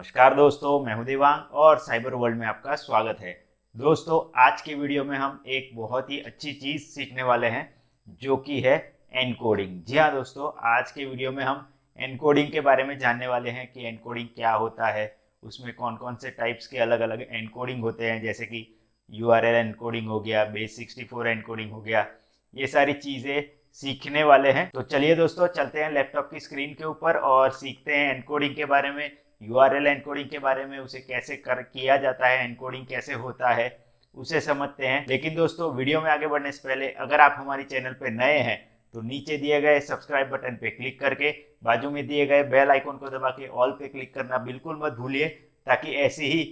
नमस्कार दोस्तों मैं हूं देवांग और साइबर वर्ल्ड में आपका स्वागत है दोस्तों आज के वीडियो में हम एक बहुत ही अच्छी चीज सीखने वाले हैं जो कि है एनकोडिंग जी हाँ दोस्तों आज के वीडियो में हम एनकोडिंग के बारे में जानने वाले हैं कि एनकोडिंग क्या होता है उसमें कौन कौन से टाइप्स के अलग अलग एनकोडिंग होते हैं जैसे कि यू आर एल एनकोडिंग हो गया बेस सिक्सटी फोर एनकोडिंग हो गया ये सारी चीज़ें सीखने वाले हैं तो चलिए दोस्तों चलते हैं लैपटॉप की स्क्रीन के ऊपर और सीखते हैं एनकोडिंग के बारे में यू एनकोडिंग के बारे में उसे कैसे कर किया जाता है एनकोडिंग कैसे होता है उसे समझते हैं लेकिन दोस्तों वीडियो में आगे बढ़ने से पहले अगर आप हमारे चैनल पर नए हैं तो नीचे दिए गए सब्सक्राइब बटन पे क्लिक करके बाजू में दिए गए बेल आइकॉन को दबा के ऑल पे क्लिक करना बिल्कुल मत भूलिए ताकि ऐसी ही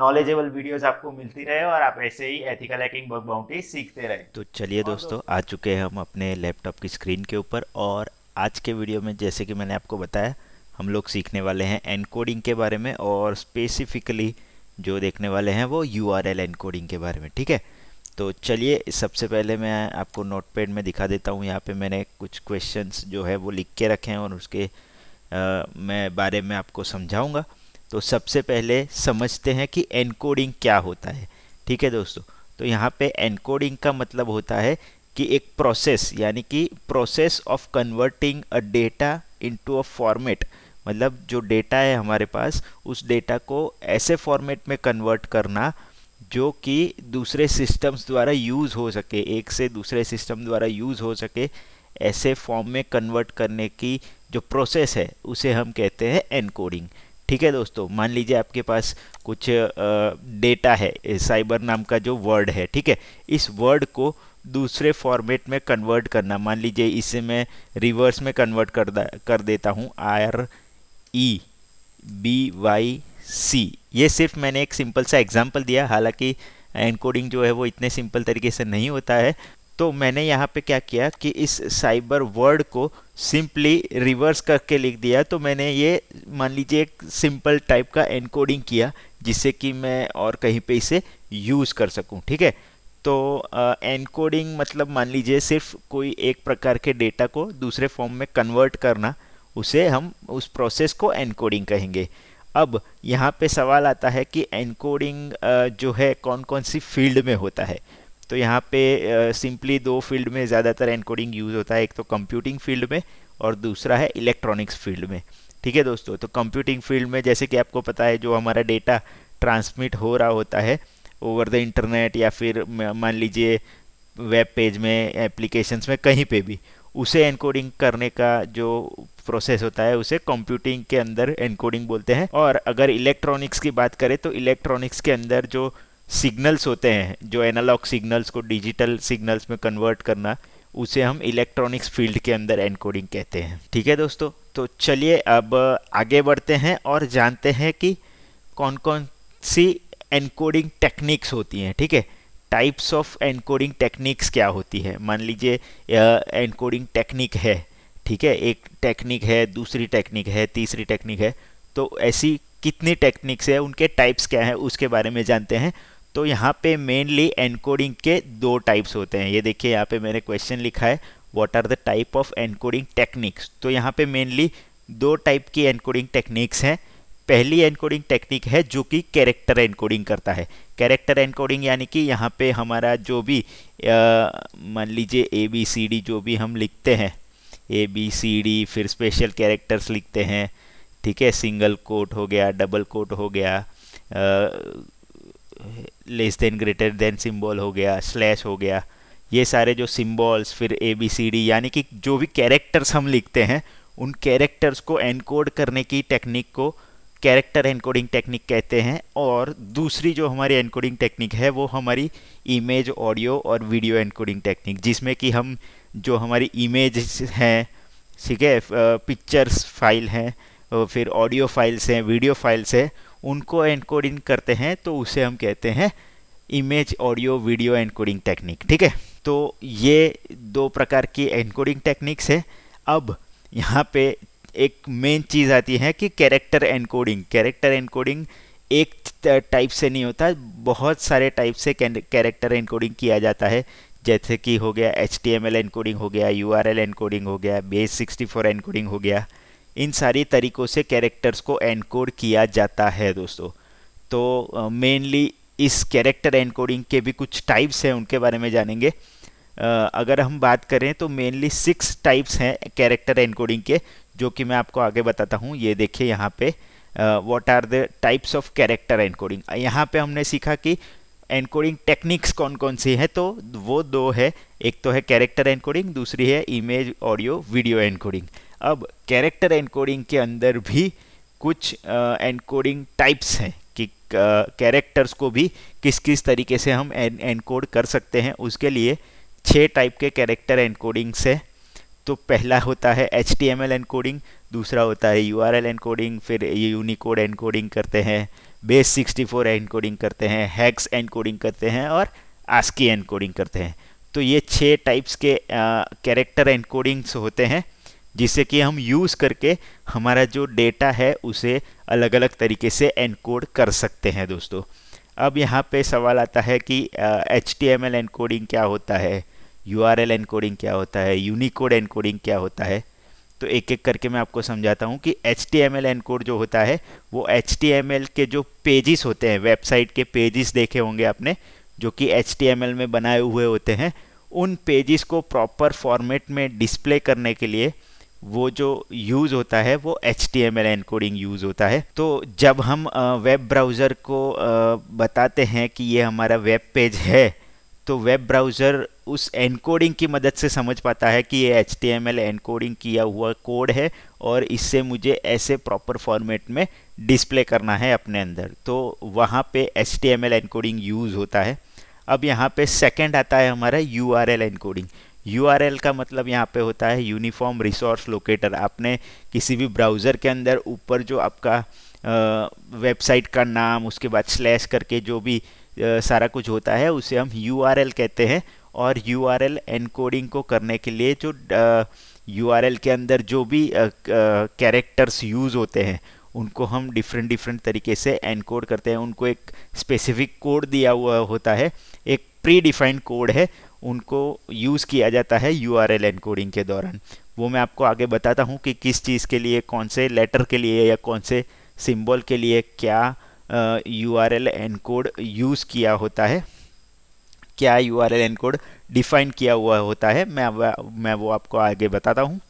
नॉलेजेबल वीडियोस आपको मिलती रहे और आप ऐसे ही एथिकल हैकिंग बग बाउंटी सीखते रहे तो चलिए दोस्तों आ चुके हैं हम अपने लैपटॉप की स्क्रीन के ऊपर और आज के वीडियो में जैसे कि मैंने आपको बताया हम लोग सीखने वाले हैं एनकोडिंग के बारे में और स्पेसिफिकली जो देखने वाले हैं वो यू आर एल एनकोडिंग के बारे में ठीक है तो चलिए सबसे पहले मैं आपको नोटपैड में दिखा देता हूँ यहाँ पे मैंने कुछ क्वेश्चंस जो है वो लिख के रखे हैं और उसके आ, मैं बारे में आपको समझाऊँगा तो सबसे पहले समझते हैं कि एनकोडिंग क्या होता है ठीक है दोस्तों तो यहाँ पे एनकोडिंग का मतलब होता है कि एक प्रोसेस यानी कि process of converting a data into a format मतलब जो डेटा है हमारे पास उस डेटा को ऐसे फॉर्मेट में कन्वर्ट करना जो कि दूसरे सिस्टम्स द्वारा यूज़ हो सके एक से दूसरे सिस्टम द्वारा यूज़ हो सके ऐसे फॉर्म में कन्वर्ट करने की जो प्रोसेस है उसे हम कहते हैं एनकोडिंग ठीक है दोस्तों मान लीजिए आपके पास कुछ डेटा है साइबर नाम का जो वर्ड है ठीक है इस वर्ड को दूसरे फॉर्मेट में कन्वर्ट करना मान लीजिए इसे मैं रिवर्स में कन्वर्ट कर कर देता हूँ R E B Y C ये सिर्फ मैंने एक सिंपल सा एग्जाम्पल दिया हालांकि एनकोडिंग जो है वो इतने सिंपल तरीके से नहीं होता है तो मैंने यहाँ पे क्या किया कि इस साइबर वर्ड को सिंपली रिवर्स करके लिख दिया तो मैंने ये मान लीजिए एक सिंपल टाइप का एनकोडिंग किया जिससे कि मैं और कहीं पे इसे यूज़ कर सकूँ ठीक है तो एनकोडिंग uh, मतलब मान लीजिए सिर्फ कोई एक प्रकार के डेटा को दूसरे फॉर्म में कन्वर्ट करना उसे हम उस प्रोसेस को एनकोडिंग कहेंगे अब यहाँ पे सवाल आता है कि एनकोडिंग जो है कौन कौन सी फील्ड में होता है तो यहाँ पे सिंपली दो फील्ड में ज़्यादातर एनकोडिंग यूज़ होता है एक तो कंप्यूटिंग फील्ड में और दूसरा है इलेक्ट्रॉनिक्स फील्ड में ठीक है दोस्तों तो कंप्यूटिंग फील्ड में जैसे कि आपको पता है जो हमारा डेटा ट्रांसमिट हो रहा होता है ओवर द इंटरनेट या फिर मान लीजिए वेब पेज में एप्लीकेशंस में कहीं पे भी उसे एनकोडिंग करने का जो प्रोसेस होता है उसे कंप्यूटिंग के अंदर एनकोडिंग बोलते हैं और अगर इलेक्ट्रॉनिक्स की बात करें तो इलेक्ट्रॉनिक्स के अंदर जो सिग्नल्स होते हैं जो एनालॉग सिग्नल्स को डिजिटल सिग्नल्स में कन्वर्ट करना उसे हम इलेक्ट्रॉनिक्स फील्ड के अंदर एनकोडिंग कहते हैं ठीक है दोस्तों तो चलिए अब आगे बढ़ते हैं और जानते हैं कि कौन कौन सी एनकोडिंग टेक्निक्स होती हैं ठीक है टाइप्स ऑफ एनकोडिंग टेक्निक्स क्या होती है मान लीजिए एनकोडिंग टेक्निक है ठीक है एक टेक्निक है दूसरी टेक्निक है तीसरी टेक्निक है तो ऐसी कितनी टेक्निक्स है उनके टाइप्स क्या हैं उसके बारे में जानते हैं तो यहाँ पे मेनली एनकोडिंग के दो टाइप्स होते हैं ये देखिए यहाँ पे मैंने क्वेश्चन लिखा है what are the type of encoding techniques तो यहाँ पे मेनली दो टाइप की एनकोडिंग टेक्निक्स हैं पहली एनकोडिंग टेक्निक है जो कि कैरेक्टर एनकोडिंग करता है कैरेक्टर एनकोडिंग यानी कि यहाँ पे हमारा जो भी मान लीजिए ए बी सी डी जो भी हम लिखते हैं ए बी सी डी फिर स्पेशल कैरेक्टर्स लिखते हैं ठीक है सिंगल कोट हो गया डबल कोट हो गया less than greater than symbol हो गया स्लैश हो गया ये सारे जो सिम्बॉल्स फिर ए बी सी डी यानी कि जो भी कैरेक्टर्स हम लिखते हैं उन कैरेक्टर्स को एनकोड करने की टेक्निक को कैरेक्टर एनकोडिंग टेक्निक कहते हैं और दूसरी जो हमारी एनकोडिंग टेक्निक है वो हमारी इमेज ऑडियो और वीडियो एनकोडिंग टेक्निक जिसमें कि हम जो हमारी इमेज हैं ठीक है पिक्चर्स फाइल हैं फिर ऑडियो फाइल्स हैं वीडियो फाइल्स हैं उनको एनकोडिंग करते हैं तो उसे हम कहते हैं image audio video encoding technique ठीक है तो ये दो प्रकार की एनकोडिंग टेक्निक्स है अब यहाँ पे एक मेन चीज़ आती है कि कैरेक्टर एनकोडिंग कैरेक्टर एनकोडिंग एक टाइप से नहीं होता बहुत सारे टाइप से कैरेक्टर एनकोडिंग किया जाता है जैसे कि हो गया H T M L encoding हो गया यू आर एल एनकोडिंग हो गया B S sixty four encoding हो गया इन सारी तरीक़ों से कैरेक्टर्स को एनकोड किया जाता है दोस्तों तो मेनली इस कैरेक्टर एनकोडिंग के भी कुछ टाइप्स हैं उनके बारे में जानेंगे अगर हम बात करें तो मेनली सिक्स टाइप्स हैं कैरेक्टर एनकोडिंग के जो कि मैं आपको आगे बताता हूँ ये देखिए यहाँ पे what are the types of character encoding यहाँ पे हमने सीखा कि एनकोडिंग टेक्निक्स कौन कौन सी हैं तो वो दो है एक तो है कैरेक्टर एनकोडिंग दूसरी है इमेज ऑडियो वीडियो एनकोडिंग अब कैरेक्टर एनकोडिंग के अंदर भी कुछ एनकोडिंग uh, टाइप्स हैं कि कैरेक्टर्स uh, को भी किस किस तरीके से हम एनकोड कर सकते हैं उसके लिए छः टाइप के कैरेक्टर एनकोडिंग्स है तो पहला होता है H T M L encoding दूसरा होता है यू आर एल एनकोडिंग फिर यूनिकोड एनकोडिंग करते हैं बेस 64 एनकोडिंग करते हैं हैक्स एनकोडिंग करते हैं और आस्की एनकोडिंग करते हैं तो ये छः टाइप्स के कैरेक्टर एनकोडिंग्स होते हैं जिससे कि हम यूज़ करके हमारा जो डेटा है उसे अलग अलग तरीके से एनकोड कर सकते हैं दोस्तों अब यहाँ पे सवाल आता है कि H T M L encoding क्या होता है यू आर एल एनकोडिंग क्या होता है यूनिकोड एनकोडिंग क्या होता है तो एक एक करके मैं आपको समझाता हूँ कि H T M L encode जो होता है वो एच टी एम एल के जो पेजेस होते हैं वेबसाइट के पेजेस देखे होंगे आपने जो कि एच टी एम एल में बनाए हुए होते हैं उन पेजेस को प्रॉपर फॉर्मेट में डिस्प्ले करने के लिए वो जो यूज़ होता है वो H T M L encoding use होता है तो जब हम वेब ब्राउज़र को बताते हैं कि ये हमारा वेब पेज है तो वेब ब्राउज़र उस एनकोडिंग की मदद से समझ पाता है कि ये H T M L encoding किया हुआ कोड है और इससे मुझे ऐसे प्रॉपर फॉर्मेट में डिस्प्ले करना है अपने अंदर तो वहाँ पे H T M L encoding use होता है अब यहाँ पे सेकंड आता है हमारा U R L encoding U R L का मतलब यहाँ पे होता है यूनिफॉर्म रिसोर्स लोकेटर आपने किसी भी ब्राउज़र के अंदर ऊपर जो आपका वेबसाइट का नाम उसके बाद स्लैश करके जो भी सारा कुछ होता है उसे हम यू कहते हैं और यू आर को करने के लिए जो यू के अंदर जो भी कैरेक्टर्स यूज़ होते हैं उनको हम डिफरेंट डिफरेंट तरीके से एनकोड करते हैं उनको एक स्पेसिफिक कोड दिया हुआ होता है एक प्री डिफाइंड कोड है उनको यूज़ किया जाता है यू आर के दौरान वो मैं आपको आगे बताता हूँ कि किस चीज़ के लिए कौन से लेटर के लिए या कौन से सिंबल के लिए क्या U R L encode use किया होता है क्या U R L encode define किया हुआ होता है मैं मैं वो आपको आगे बताता हूँ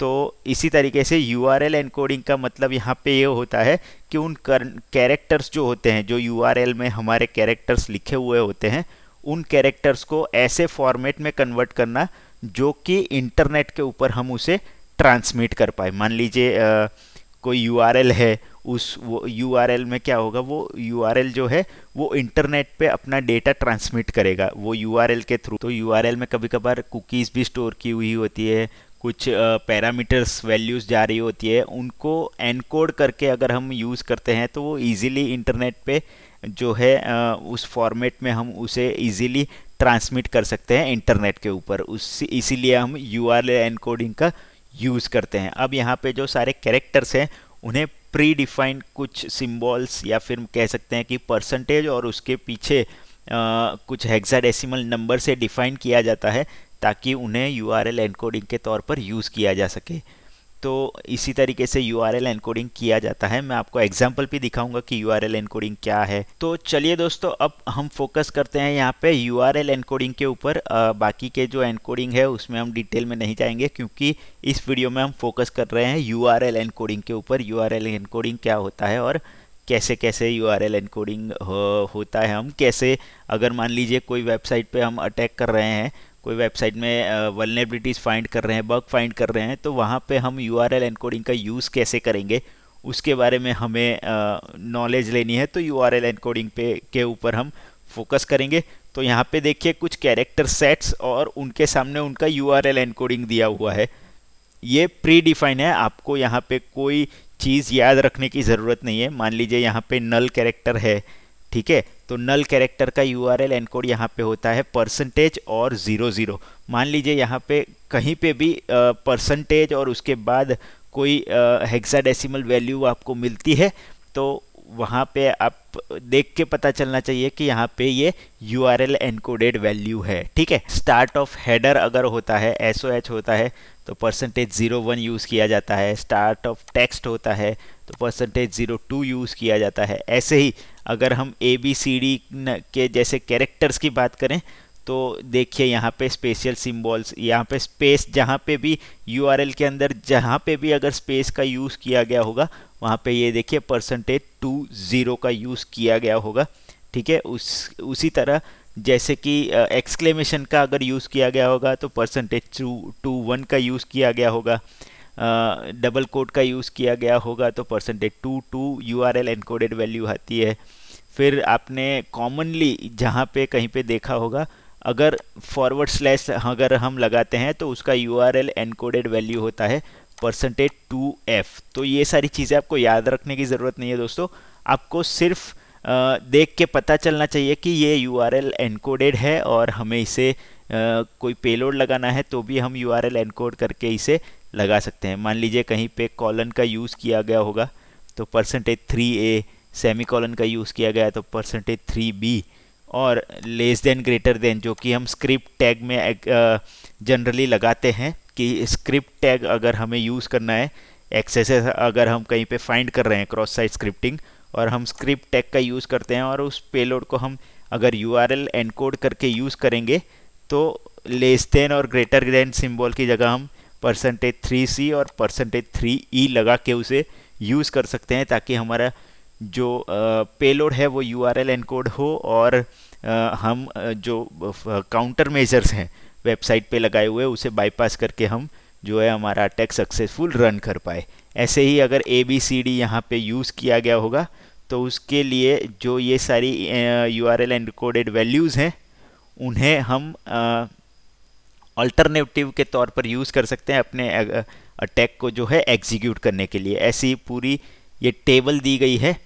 तो इसी तरीके से यू आर एल एनकोडिंग का मतलब यहाँ पे ये यह होता है कि उन कैरेक्टर्स जो होते हैं जो यू आर एल में हमारे कैरेक्टर्स लिखे हुए होते हैं उन कैरेक्टर्स को ऐसे फॉर्मेट में कन्वर्ट करना जो कि इंटरनेट के ऊपर हम उसे ट्रांसमिट कर पाए मान लीजिए कोई यू आर एल है उस वो यू में क्या होगा वो यू जो है वो इंटरनेट पे अपना डेटा ट्रांसमिट करेगा वो यू के थ्रू तो यू में कभी कभार कुकीज़ भी स्टोर की हुई होती है कुछ पैरामीटर्स वैल्यूज़ जा रही होती है उनको एनकोड करके अगर हम यूज़ करते हैं तो वो इजीली इंटरनेट पे जो है uh, उस फॉर्मेट में हम उसे इजीली ट्रांसमिट कर सकते हैं इंटरनेट के ऊपर उस इसीलिए हम यू एनकोडिंग का यूज़ करते हैं अब यहाँ पे जो सारे कैरेक्टर्स हैं उन्हें प्री डिफाइंड कुछ सिम्बॉल्स या फिर कह सकते हैं कि परसेंटेज और उसके पीछे आ, कुछ हेक्साडेसिमल नंबर से डिफाइन किया जाता है ताकि उन्हें यू आर एल एनकोडिंग के तौर पर यूज़ किया जा सके तो इसी तरीके से यू आर एल एनकोडिंग किया जाता है मैं आपको एग्जाम्पल भी दिखाऊंगा कि यू आर एल एनकोडिंग क्या है तो चलिए दोस्तों अब हम फोकस करते हैं यहाँ पे यू आर एल एनकोडिंग के ऊपर बाकी के जो एनकोडिंग है उसमें हम डिटेल में नहीं जाएंगे क्योंकि इस वीडियो में हम फोकस कर रहे हैं यू आर एल एनकोडिंग के ऊपर यू आर एल एनकोडिंग क्या होता है और कैसे कैसे यू आर एल एनकोडिंग होता है हम कैसे अगर मान लीजिए कोई वेबसाइट पे हम अटैक कर रहे हैं कोई वेबसाइट में वलनेबिलिटीज़ फाइंड कर रहे हैं बग फाइंड कर रहे हैं तो वहाँ पे हम यू आर एल एनकोडिंग का यूज़ कैसे करेंगे उसके बारे में हमें नॉलेज लेनी है तो यू आर एल एनकोडिंग पे के ऊपर हम फोकस करेंगे तो यहाँ पे देखिए कुछ कैरेक्टर सेट्स और उनके सामने उनका यू आर एल दिया हुआ है ये प्री डिफाइन है आपको यहाँ पे कोई चीज़ याद रखने की ज़रूरत नहीं है मान लीजिए यहाँ पे नल कैरेक्टर है ठीक है तो नल कैरेक्टर का यू आर एल एनकोड यहाँ पे होता है परसेंटेज और ज़ीरो ज़ीरो मान लीजिए यहाँ पे कहीं पे भी परसेंटेज और उसके बाद कोई हेक्साडेसिमल वैल्यू आपको मिलती है तो वहाँ पे आप देख के पता चलना चाहिए कि यहाँ पे ये U R L encoded value है ठीक है स्टार्ट ऑफ हेडर अगर होता है एस ओ एच होता है तो परसेंटेज ज़ीरो वन यूज़ किया जाता है स्टार्ट ऑफ टेक्स्ट होता है तो परसेंटेज ज़ीरो टू यूज़ किया जाता है ऐसे ही अगर हम ए बी सी डी के जैसे कैरेक्टर्स की बात करें तो देखिए यहाँ पे स्पेशल सिम्बॉल्स यहाँ पे स्पेस जहाँ पे भी यू के अंदर जहाँ पे भी अगर स्पेस का यूज़ किया गया होगा वहाँ पे ये देखिए परसेंटेज टू ज़ीरो का यूज़ किया गया होगा ठीक है उस उसी तरह जैसे कि एक्सक्लेमेशन का अगर यूज़ किया गया होगा तो परसेंटेज टू टू वन का यूज़ किया गया होगा डबल कोड का यूज़ किया गया होगा तो percentage two two U R L encoded value आती है फिर आपने कॉमनली जहाँ पे कहीं पे देखा होगा अगर फॉरवर्ड स्लैश अगर हम लगाते हैं तो उसका U R L encoded value होता है परसेंटेज टू एफ तो ये सारी चीज़ें आपको याद रखने की ज़रूरत नहीं है दोस्तों आपको सिर्फ देख के पता चलना चाहिए कि ये यू आर एल एनकोडेड है और हमें इसे कोई पेलोड लगाना है तो भी हम यू आर एल एनकोड करके इसे लगा सकते हैं मान लीजिए कहीं पे कॉलन का यूज़ किया गया होगा तो percentage three A semicolon का यूज़ किया गया तो परसेंटेज थ्री बी और लेस देन ग्रेटर देन जो कि हम स्क्रिप्ट टैग में जनरली uh, लगाते हैं कि स्क्रिप्ट टैग अगर हमें यूज़ करना है एक्सेस अगर हम कहीं पे फाइंड कर रहे हैं क्रॉस साइट स्क्रिप्टिंग और हम स्क्रिप्ट टैग का यूज़ करते हैं और उस पेलोड को हम अगर यू आर एल एनकोड करके यूज़ करेंगे तो लेस देन और ग्रेटर देन सिम्बॉल की जगह हम परसेंटेज थ्री सी और परसेंटेज थ्री ई लगा के उसे यूज़ कर सकते हैं ताकि हमारा जो पेलोड है वो यू आर एल एनकोड हो और हम जो काउंटर मेजर्स हैं वेबसाइट पे लगाए हुए उसे बाईपास करके हम जो है हमारा अटैक सक्सेसफुल रन कर पाए ऐसे ही अगर ए बी सी डी यहाँ पर यूज़ किया गया होगा तो उसके लिए जो ये सारी U R L encoded values हैं उन्हें हम अल्टरनेटिव के तौर पर यूज़ कर सकते हैं अपने अटैक को जो है एग्जीक्यूट करने के लिए ऐसी पूरी ये टेबल दी गई है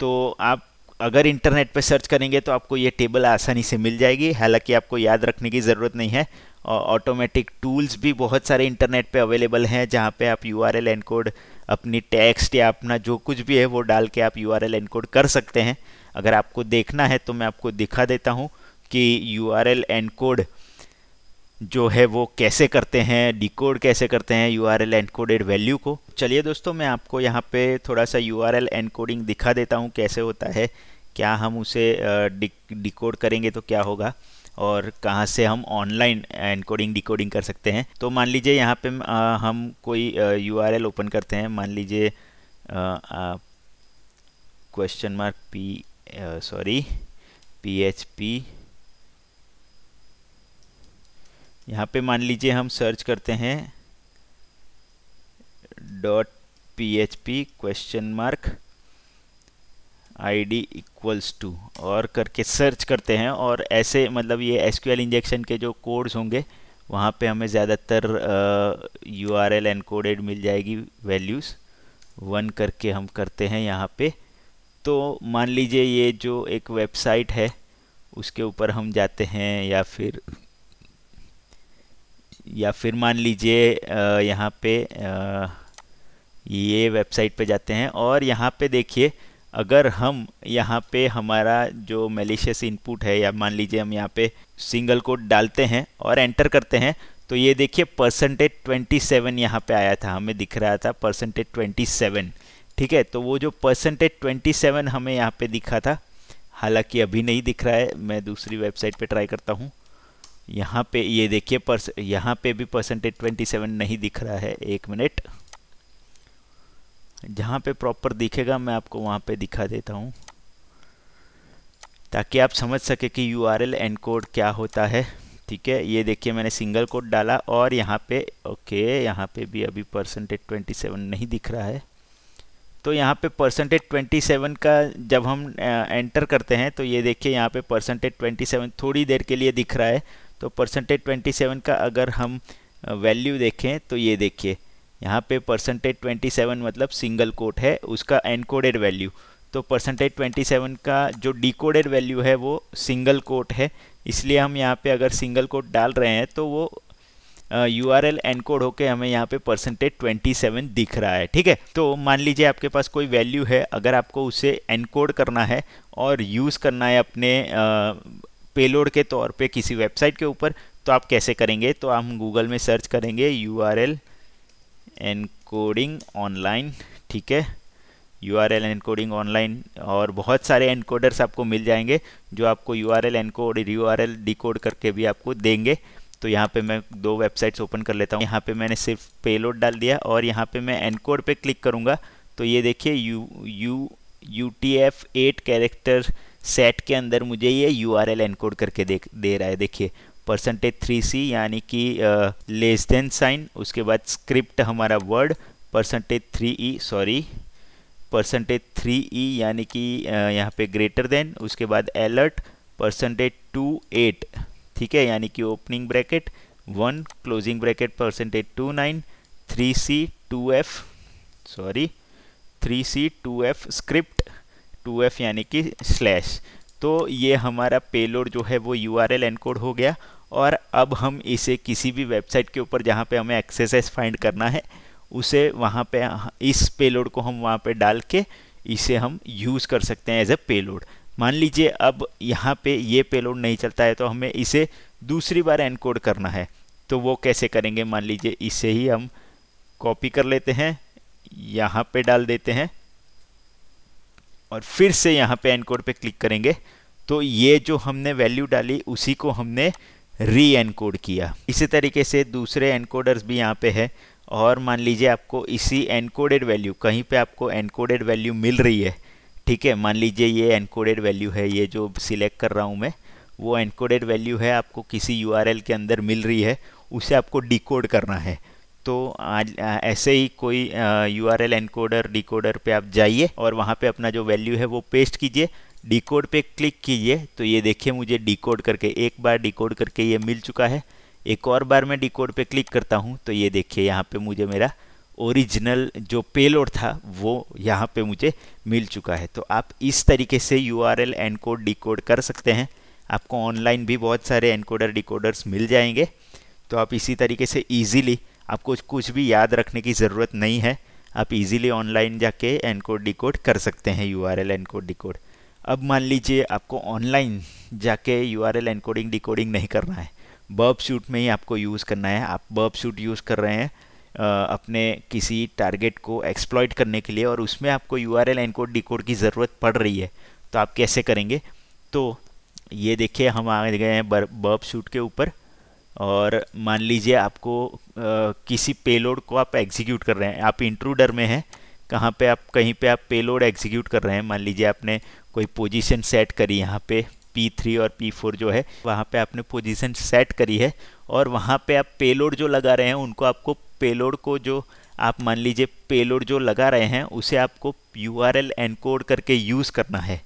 तो आप अगर इंटरनेट पर सर्च करेंगे तो आपको ये टेबल आसानी से मिल जाएगी हालांकि आपको याद रखने की ज़रूरत नहीं है और ऑटोमेटिक टूल्स भी बहुत सारे इंटरनेट पे अवेलेबल हैं जहाँ पे आप यू आर एल अपनी टेक्स्ट या अपना जो कुछ भी है वो डाल के आप यू आर एल कर सकते हैं अगर आपको देखना है तो मैं आपको दिखा देता हूँ कि यू आर एल एनकोड जो है वो कैसे करते हैं डिकोड कैसे करते हैं U R L encoded value को चलिए दोस्तों मैं आपको यहाँ पे थोड़ा सा यू आर एल एनकोडिंग दिखा देता हूँ कैसे होता है क्या हम उसे डिकोड करेंगे तो क्या होगा और कहाँ से हम ऑनलाइन एनकोडिंग डिकोडिंग कर सकते हैं तो मान लीजिए यहाँ पे हम कोई यू आर एल ओपन करते हैं मान लीजिए question mark P sorry P H P यहाँ पे मान लीजिए हम सर्च करते हैं dot P H P question mark I D equals to और करके सर्च करते हैं और ऐसे मतलब ये एस क्यू एल इंजेक्शन के जो कोड्स होंगे वहाँ पे हमें ज़्यादातर यू आर एल एनकोडेड मिल जाएगी वैल्यूज़ वन करके हम करते हैं यहाँ पे तो मान लीजिए ये जो एक वेबसाइट है उसके ऊपर हम जाते हैं या फिर या फिर मान लीजिए यहाँ पे आ, ये वेबसाइट पे जाते हैं और यहाँ पे देखिए अगर हम यहाँ पे हमारा जो मेलिशियस इनपुट है या मान लीजिए हम यहाँ पे सिंगल कोड डालते हैं और एंटर करते हैं तो ये देखिए परसेंटेज ट्वेंटी सेवन यहाँ पर आया था हमें दिख रहा था परसेंटेज ट्वेंटी सेवन ठीक है तो वो जो परसेंटेज ट्वेंटी सेवन हमें यहाँ पे दिखा था हालांकि अभी नहीं दिख रहा है मैं दूसरी वेबसाइट पे ट्राई करता हूँ यहाँ पे ये देखिए परस यहाँ पे भी परसेंटेज ट्वेंटी सेवन नहीं दिख रहा है एक मिनट जहाँ पे प्रॉपर दिखेगा मैं आपको वहाँ पे दिखा देता हूँ ताकि आप समझ सके कि U R L encode क्या होता है ठीक है ये देखिए मैंने सिंगल कोड डाला और यहाँ पे ओके यहाँ पे भी अभी परसेंटेज ट्वेंटी सेवन नहीं दिख रहा है तो यहाँ पे परसेंटेज सेवन का जब हम एंटर करते हैं तो ये देखिए यहाँ पे परसेंटेज सेवन थोड़ी देर के लिए दिख रहा है तो परसेंटेज 27 का अगर हम वैल्यू देखें तो ये देखिए यहाँ पे परसेंटेज 27 मतलब सिंगल कोट है उसका एनकोडेड वैल्यू तो परसेंटेज 27 का जो डिकोडेड वैल्यू है वो सिंगल कोट है इसलिए हम यहाँ पे अगर सिंगल कोट डाल रहे हैं तो वो यू आर एल एनकोड होकर हमें यहाँ पे परसेंटेज 27 दिख रहा है ठीक है तो मान लीजिए आपके पास कोई वैल्यू है अगर आपको उसे एनकोड करना है और यूज़ करना है अपने पेलोड के तौर पे किसी वेबसाइट के ऊपर तो आप कैसे करेंगे तो हम गूगल में सर्च करेंगे U R L encoding online ठीक है U R L encoding online और बहुत सारे एनकोडर्स आपको मिल जाएंगे जो आपको U R L encode U R L decode करके भी आपको देंगे तो यहाँ पे मैं दो वेबसाइट्स ओपन कर लेता हूँ यहाँ पे मैंने सिर्फ पेलोड डाल दिया और यहाँ पे मैं एनकोड पे क्लिक करूँगा तो ये देखिए U U U T F eight character set के अंदर मुझे ये यू आर एल एनकोड करके दे दे रहा है देखिए परसेंटेज थ्री सी यानी कि लेस देन साइन उसके बाद स्क्रिप्ट हमारा word percentage three E sorry percentage three E यानी कि यहाँ पे ग्रेटर देन उसके बाद अलर्ट परसेंटेज टू एट ठीक है यानी कि opening bracket one closing bracket percentage two nine three C two F sorry three C two F script two F यानी कि स्लैश तो ये हमारा पेलोड जो है वो यू आर एल एनकोड हो गया और अब हम इसे किसी भी वेबसाइट के ऊपर जहाँ पे हमें एक्सरसाइज फाइंड करना है उसे वहाँ पे इस पेलोड को हम वहाँ पे डाल के इसे हम यूज़ कर सकते हैं एज ए पेलोड मान लीजिए अब यहाँ पे ये पेलोड नहीं चलता है तो हमें इसे दूसरी बार एनकोड करना है तो वो कैसे करेंगे मान लीजिए इसे ही हम कॉपी कर लेते हैं यहाँ पे डाल देते हैं और फिर से यहाँ पे एनकोड पे क्लिक करेंगे तो ये जो हमने वैल्यू डाली उसी को हमने री एनकोड किया इसी तरीके से दूसरे एनकोडर्स भी यहाँ पे है और मान लीजिए आपको इसी एनकोडेड वैल्यू कहीं पे आपको एनकोडेड वैल्यू मिल रही है ठीक है मान लीजिए ये एनकोडेड वैल्यू है ये जो सिलेक्ट कर रहा हूँ मैं वो एनकोडेड वैल्यू है आपको किसी यू के अंदर मिल रही है उसे आपको डिकोड करना है तो आज ऐसे ही कोई U R L encoder decoder पे आप जाइए और वहाँ पे अपना जो वैल्यू है वो पेस्ट कीजिए डिकोड पे क्लिक कीजिए तो ये देखिए मुझे डिकोड करके एक बार डिकोड करके ये मिल चुका है एक और बार मैं डिकोड पे क्लिक करता हूँ तो ये देखिए यहाँ पे मुझे मेरा ओरिजिनल जो पेलोड था वो यहाँ पे मुझे मिल चुका है तो आप इस तरीके से U R L encode decode कर सकते हैं आपको ऑनलाइन भी बहुत सारे एनकोडर डिकोडर्स मिल जाएंगे तो आप इसी तरीके से ईजिली आपको कुछ भी याद रखने की ज़रूरत नहीं है आप इजीली ऑनलाइन जाके एनकोड डिकोड कर सकते हैं U R L encode decode अब मान लीजिए आपको ऑनलाइन जाके U R L encoding decoding नहीं करना है बर्ब शूट में ही आपको यूज़ करना है आप बर्ब शूट यूज़ कर रहे हैं अपने किसी टारगेट को एक्सप्लॉयट करने के लिए और उसमें आपको U R L encode decode की ज़रूरत पड़ रही है तो आप कैसे करेंगे तो ये देखिए हम आ गए हैं बर्ब शूट के ऊपर और मान लीजिए आपको आ, किसी पेलोड को आप एग्जीक्यूट कर रहे हैं आप इंट्रूडर में हैं कहाँ पे आप कहीं पे आप पेलोड एग्जीक्यूट कर रहे हैं मान लीजिए आपने कोई पोजीशन सेट करी यहाँ पे P3 और P4 जो है वहाँ पे आपने पोजीशन सेट करी है और वहाँ पे आप पेलोड जो लगा रहे हैं उनको आपको पेलोड को जो आप मान लीजिए पेलोड जो लगा रहे हैं उसे आपको यू आर एल एनकोड करके यूज़ करना है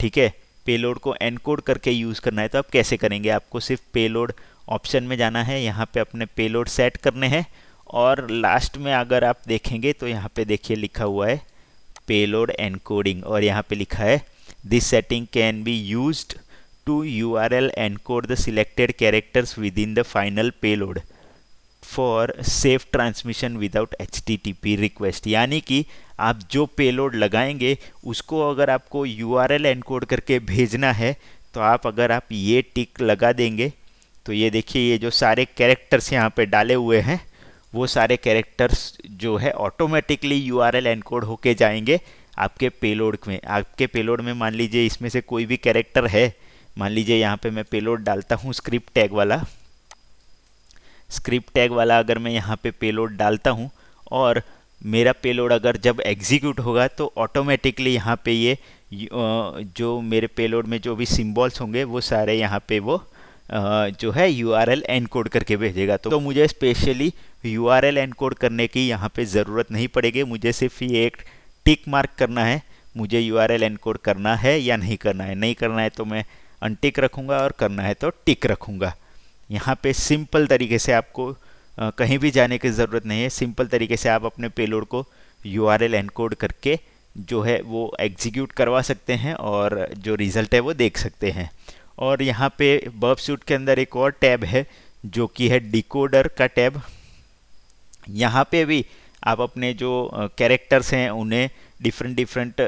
ठीक है पेलोड को एनकोड करके यूज़ करना है तो आप कैसे करेंगे आपको सिर्फ पेलोड ऑप्शन में जाना है यहाँ पे अपने पेलोड सेट करने हैं और लास्ट में अगर आप देखेंगे तो यहाँ पे देखिए लिखा हुआ है पेलोड एनकोडिंग और यहाँ पे लिखा है this setting can be use to U R L selected characters within the final payload for safe transmission without H T T P request यानी कि आप जो पेलोड लगाएंगे उसको अगर आपको यू आर एल एनकोड करके भेजना है तो आप अगर आप ये टिक लगा देंगे तो ये देखिए ये जो सारे कैरेक्टर्स यहाँ पे डाले हुए हैं वो सारे कैरेक्टर्स जो है automatically U R L encode होके जाएंगे आपके पेलोड में आपके पेलोड में मान लीजिए इसमें से कोई भी कैरेक्टर है मान लीजिए यहाँ पे मैं पेलोड डालता हूँ स्क्रिप्ट टैग वाला स्क्रिप्ट टैग वाला अगर मैं यहाँ पे पेलोड डालता हूँ और मेरा पेलोड अगर जब एग्जीक्यूट होगा तो ऑटोमेटिकली यहाँ पे ये जो मेरे पेलोड में जो भी सिम्बॉल्स होंगे वो सारे यहाँ पे वो जो है यू आर एल एनकोड करके भेजेगा तो, तो मुझे specially U R L encode करने की यहाँ पे ज़रूरत नहीं पड़ेगी मुझे सिर्फ ये एक टिक मार्क करना है मुझे यू आर एल एनकोड करना है या नहीं करना है नहीं करना है तो मैं अनटिक रखूँगा और करना है तो टिक रखूँगा यहाँ पे सिंपल तरीके से आपको कहीं भी जाने की ज़रूरत नहीं है सिंपल तरीके से आप अपने पेलोड को यू आर एल एनकोड करके जो है वो एग्जीक्यूट करवा सकते हैं और जो रिज़ल्ट है वो देख सकते हैं और यहाँ पे बर्ब सूट के अंदर एक और टैब है जो कि है डिकोडर का टैब यहाँ पे भी आप अपने जो कैरेक्टर्स हैं उन्हें डिफरेंट डिफरेंट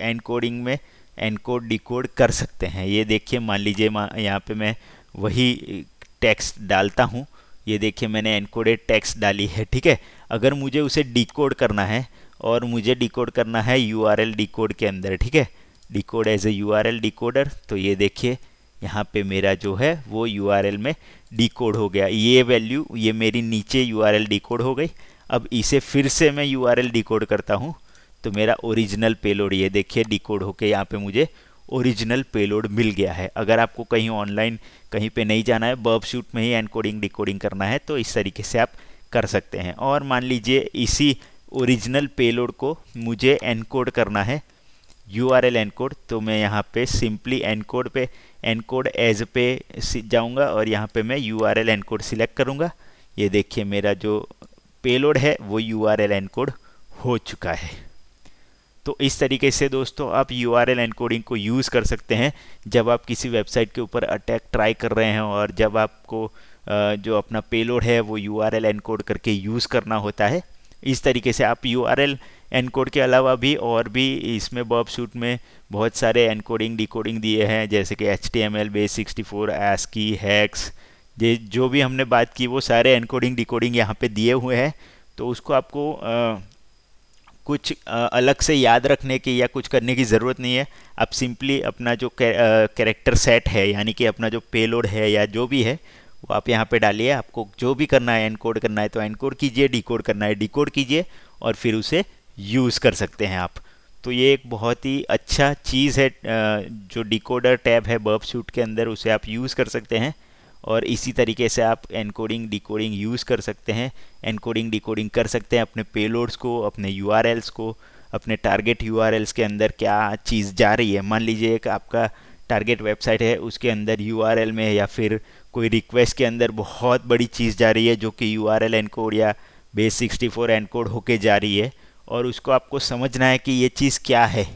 एनकोडिंग में एनकोड डिकोड कर सकते हैं ये देखिए मान लीजिए यहाँ पे मैं वही टेक्स्ट डालता हूँ ये देखिए मैंने एनकोडेड टेक्स्ट डाली है ठीक है अगर मुझे उसे डिकोड करना है और मुझे डिकोड करना है यू आर एल डिकोड के अंदर ठीक है decode as a U decoder तो ये देखिए यहाँ पे मेरा जो है वो यू में डिकोड हो गया ये वैल्यू ये मेरी नीचे यू डिकोड हो गई अब इसे फिर से मैं यू डिकोड करता हूँ तो मेरा ओरिजिनल पेलोड ये देखिए डिकोड होके यहाँ पे मुझे ओरिजिनल पेलोड मिल गया है अगर आपको कहीं ऑनलाइन कहीं पे नहीं जाना है बर्ब शूट में ही एनकोडिंग डिकोडिंग करना है तो इस तरीके से आप कर सकते हैं और मान लीजिए इसी ओरिजिनल पेलोड को मुझे एनकोड करना है यू आर एल एनकोड तो मैं यहाँ पे सिंपली एनकोड पे एनकोड एज पे जाऊँगा और यहाँ पे मैं U R L encode select करूँगा ये देखिए मेरा जो पेलोड है वो यू आर एल एनकोड हो चुका है तो इस तरीके से दोस्तों आप यू आर एल एनकोडिंग को यूज़ कर सकते हैं जब आप किसी वेबसाइट के ऊपर अटैक ट्राई कर रहे हैं और जब आपको जो अपना पेलोड है वो यू आर एल एनकोड करके यूज़ करना होता है इस तरीके से आप यू आर एल एनकोड के अलावा भी और भी इसमें बॉब सूट में बहुत सारे एनकोडिंग डिकोडिंग दिए हैं जैसे कि H T M L base sixty four की हैक्स ये जो भी हमने बात की वो सारे एनकोडिंग डिकोडिंग यहाँ पे दिए हुए हैं तो उसको आपको आ, कुछ आ, अलग से याद रखने की या कुछ करने की ज़रूरत नहीं है आप सिंपली अपना जो कैरेक्टर सेट है यानी कि अपना जो पेलोड है या जो भी है वो आप यहाँ पे डालिए आपको जो भी करना है एनकोड करना है तो एनकोड कीजिए डिकोड करना है डिकोड कीजिए और फिर उसे यूज़ कर सकते हैं आप तो ये एक बहुत ही अच्छा चीज़ है जो डिकोडर टैब है बर्ब सूट के अंदर उसे आप यूज़ कर सकते हैं और इसी तरीके से आप एनकोडिंग डिकोडिंग यूज़ कर सकते हैं एनकोडिंग डिकोडिंग कर सकते हैं अपने पेलोड्स को अपने यू को अपने टारगेट यू के अंदर क्या चीज़ जा रही है मान लीजिए एक आपका टारगेट वेबसाइट है उसके अंदर यू में या फिर कोई रिक्वेस्ट के अंदर बहुत बड़ी चीज़ जा रही है जो कि यू आर एल या बेस सिक्सटी फोर एनकोड होके जा रही है और उसको आपको समझना है कि ये चीज़ क्या है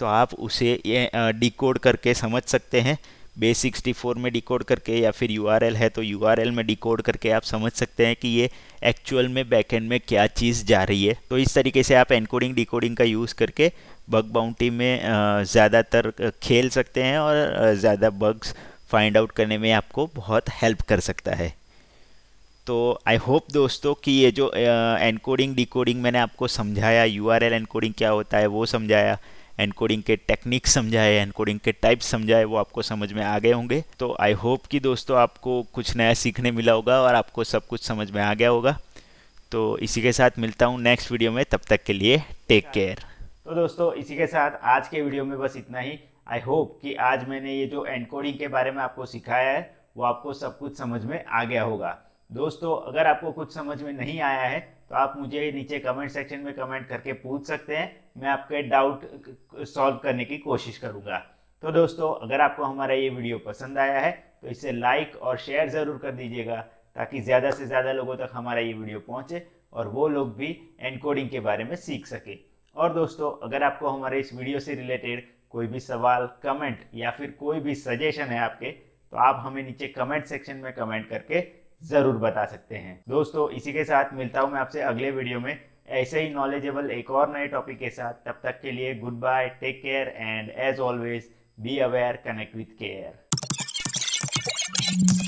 तो आप उसे ये डिकोड करके समझ सकते हैं बे सिक्सटी फोर में डिकोड करके या फिर यू है तो यू में डिकोड करके आप समझ सकते हैं कि ये एक्चुअल में बैकएंड में क्या चीज़ जा रही है तो इस तरीके से आप एनकोडिंग डिकोडिंग का यूज़ करके बग बाउंटी में ज़्यादातर खेल सकते हैं और ज़्यादा बग्स फाइंड आउट करने में आपको बहुत हेल्प कर सकता है तो आई होप दोस्तों कि ये जो एनकोडिंग डिकोडिंग मैंने आपको समझाया यू आर एल एनकोडिंग क्या होता है वो समझाया एनकोडिंग के टेक्निक समझाए एनकोडिंग के टाइप समझाए वो आपको समझ में आ गए होंगे तो आई होप कि दोस्तों आपको कुछ नया सीखने मिला होगा और आपको सब कुछ समझ में आ गया होगा तो इसी के साथ मिलता हूँ नेक्स्ट वीडियो में तब तक के लिए टेक केयर तो दोस्तों इसी के साथ आज के वीडियो में बस इतना ही आई होप कि आज मैंने ये जो एनकोडिंग के बारे में आपको सिखाया है वो आपको सब कुछ समझ में आ गया होगा दोस्तों अगर आपको कुछ समझ में नहीं आया है तो आप मुझे नीचे कमेंट सेक्शन में कमेंट करके पूछ सकते हैं मैं आपके डाउट सॉल्व करने की कोशिश करूंगा तो दोस्तों अगर आपको हमारा ये वीडियो पसंद आया है तो इसे लाइक और शेयर ज़रूर कर दीजिएगा ताकि ज़्यादा से ज़्यादा लोगों तक हमारा ये वीडियो पहुँचे और वो लोग भी एनकोडिंग के बारे में सीख सके और दोस्तों अगर आपको हमारे इस वीडियो से रिलेटेड कोई भी सवाल कमेंट या फिर कोई भी सजेशन है आपके तो आप हमें नीचे कमेंट सेक्शन में कमेंट करके ज़रूर बता सकते हैं दोस्तों इसी के साथ मिलता हूँ मैं आपसे अगले वीडियो में ऐसे ही नॉलेजेबल एक और नए टॉपिक के साथ तब तक के लिए goodbye take care and as always be aware connect with care